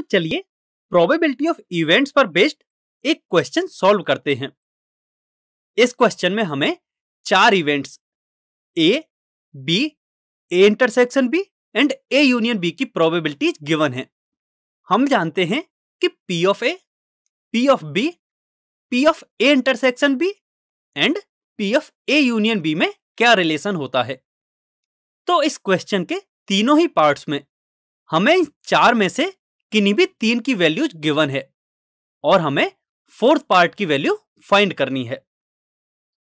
तो चलिए probability of events पर बेस्ड एक क्वेश्चन सॉल्व करते हैं इस क्वेश्चन में हमें चार events A B A intersection B and A union B की प्रोबेबिलिटीज गिवन है हम जानते हैं कि P of A P of B P of A intersection B and P of A union B में क्या रिलेशन होता है तो इस क्वेश्चन के तीनों ही पार्ट्स में हमें चार में से किन्हीं भी तीन की वैल्यू गिवन है और हमें फोर्थ पार्ट की वैल्यू फाइंड करनी है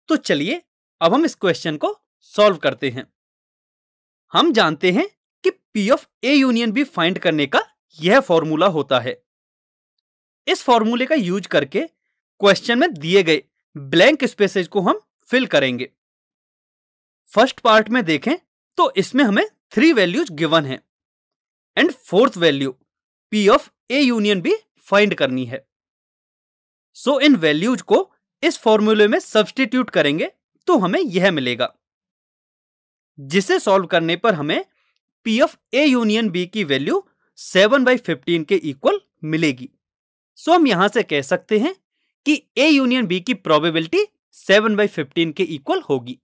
तो चलिए अब हम इस क्वेश्चन को सॉल्व करते हैं हम जानते हैं कि P of A union B find करने का यह फॉर्मूला होता है इस फॉर्मूले का यूज करके क्वेश्चन में दिए गए ब्लैंक स्पेसेज को हम फिल करेंगे फर्स्ट पार्ट में देखें तो इसमें हमें थ्री वैल्यूज गिवन है and fourth value P of A union B find करनी है सो so, इन वैल्यूज को इस फॉर्मूले में सब्सटीट्यूट करेंगे तो हमें यह मिलेगा जिसे सॉल्व करने पर हमें P of A union B की वैल्यू सेवन बाई फिफ्टीन के इक्वल मिलेगी सो so, हम यहां से कह सकते हैं कि ए यूनियन बी की प्रोबेबिलिटी सेवन बाई फिफ्टीन के इक्वल होगी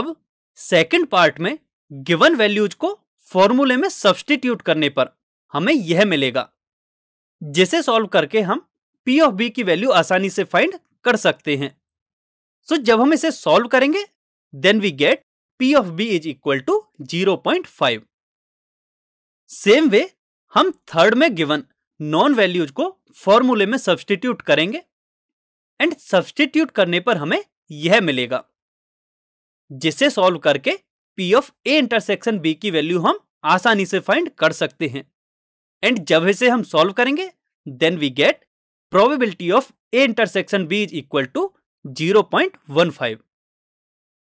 अब सेकेंड पार्ट में गिवन वैल्यूज को फॉर्मूले में सब्सटीट्यूट करने पर हमें यह मिलेगा जिसे सॉल्व करके हम पी ऑफ बी की वैल्यू आसानी से फाइंड कर सकते हैं सो so, जब हम इसे सॉल्व करेंगे then we get P of B is equal to zero point five same way हम थर्ड में गिवन नॉन वैल्यूज को फॉर्मूले में सब्सटीट्यूट करेंगे एंड सब्सटीट्यूट करने पर हमें यह मिलेगा जिसे सॉल्व करके P of A intersection B की वैल्यू हम आसानी से फाइंड कर सकते हैं एंड जब इसे हम सॉल्व करेंगे then we get probability of A intersection B is equal to zero point one five